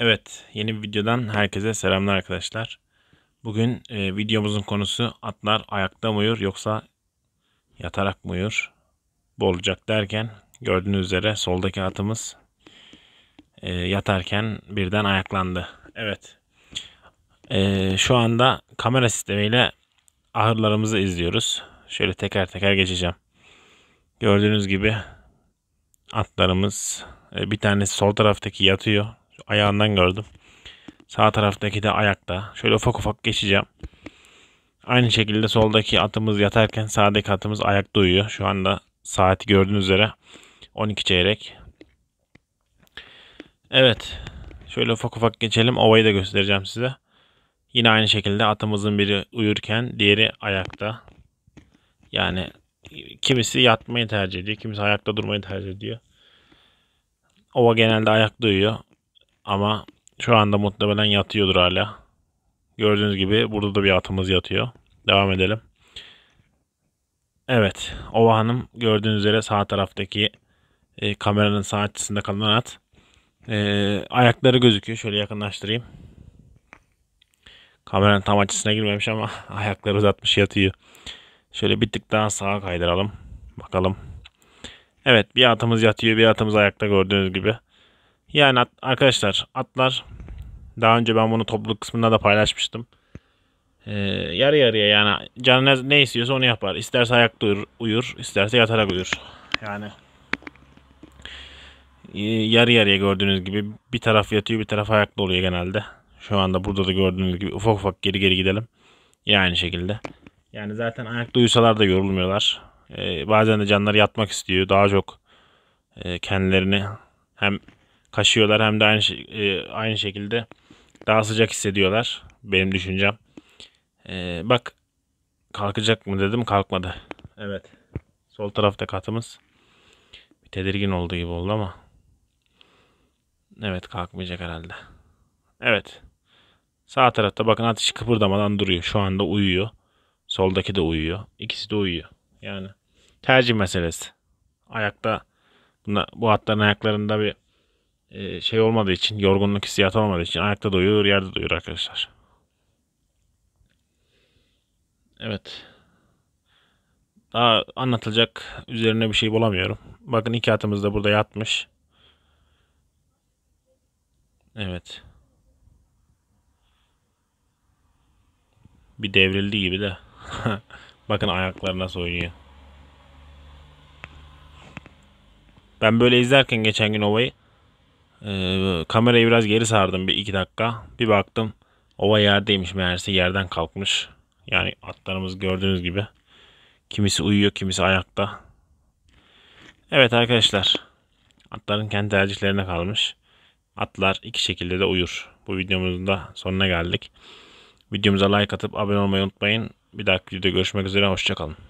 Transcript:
Evet, yeni bir videodan herkese selamlar arkadaşlar. Bugün e, videomuzun konusu atlar ayakta mı uyur yoksa yatarak mı uyur? Bu olacak derken gördüğünüz üzere soldaki atımız e, yatarken birden ayaklandı. Evet, e, şu anda kamera sistemiyle ahırlarımızı izliyoruz. Şöyle teker teker geçeceğim. Gördüğünüz gibi atlarımız e, bir tanesi sol taraftaki yatıyor Ayağından gördüm. Sağ taraftaki de ayakta. Şöyle ufak ufak geçeceğim. Aynı şekilde soldaki atımız yatarken sağdaki atımız ayakta uyuyor. Şu anda saati gördüğünüz üzere 12 çeyrek. Evet. Şöyle ufak ufak geçelim. Ovayı da göstereceğim size. Yine aynı şekilde atımızın biri uyurken diğeri ayakta. Yani kimisi yatmayı tercih ediyor. Kimisi ayakta durmayı tercih ediyor. Ova genelde ayakta uyuyor. Ama şu anda muhtemelen yatıyordur hala. Gördüğünüz gibi burada da bir atımız yatıyor. Devam edelim. Evet. Ova Hanım gördüğünüz üzere sağ taraftaki e, kameranın sağ açısında kalan at. E, ayakları gözüküyor. Şöyle yakınlaştırayım. Kameranın tam açısına girmemiş ama ayakları uzatmış yatıyor. Şöyle bir tık daha sağa kaydıralım. Bakalım. Evet bir atımız yatıyor bir atımız ayakta gördüğünüz gibi. Yani at, arkadaşlar atlar daha önce ben bunu topluluk kısmında da paylaşmıştım. Ee, yarı yarıya yani canı ne, ne istiyorsa onu yapar. İsterse ayakta uyur, uyur isterse yatarak uyur. Yani e, yarı yarıya gördüğünüz gibi bir taraf yatıyor bir taraf ayakta oluyor genelde. Şu anda burada da gördüğünüz gibi ufak ufak geri geri gidelim. Yani aynı şekilde. Yani zaten ayakta uyusalar da yorulmuyorlar. Ee, bazen de canları yatmak istiyor. Daha çok e, kendilerini hem kaşıyorlar hem de aynı, e, aynı şekilde daha sıcak hissediyorlar. Benim düşüncem. E, bak kalkacak mı dedim kalkmadı. Evet. Sol tarafta katımız. Bir tedirgin olduğu gibi oldu ama. Evet kalkmayacak herhalde. Evet. Sağ tarafta bakın ateşi kıpırdamadan duruyor. Şu anda uyuyor. Soldaki de uyuyor. İkisi de uyuyor. Yani tercih meselesi. Ayakta bunda, bu atların ayaklarında bir ee, şey olmadığı için, yorgunluk hissiyatı olmadığı için ayakta da yerde de arkadaşlar. Evet. Daha anlatılacak üzerine bir şey bulamıyorum. Bakın iki atımız da burada yatmış. Evet. Bir devrildi gibi de. Bakın ayakları nasıl oynuyor. Ben böyle izlerken geçen gün ovayı ee, kamerayı biraz geri sardım bir iki dakika. Bir baktım ova yerdeymiş meğerse yerden kalkmış. Yani atlarımız gördüğünüz gibi. Kimisi uyuyor kimisi ayakta. Evet arkadaşlar. Atların kendi tercihlerine kalmış. Atlar iki şekilde de uyur. Bu videomuzun da sonuna geldik. Videomuza like atıp abone olmayı unutmayın. Bir dahaki videoda görüşmek üzere. Hoşçakalın.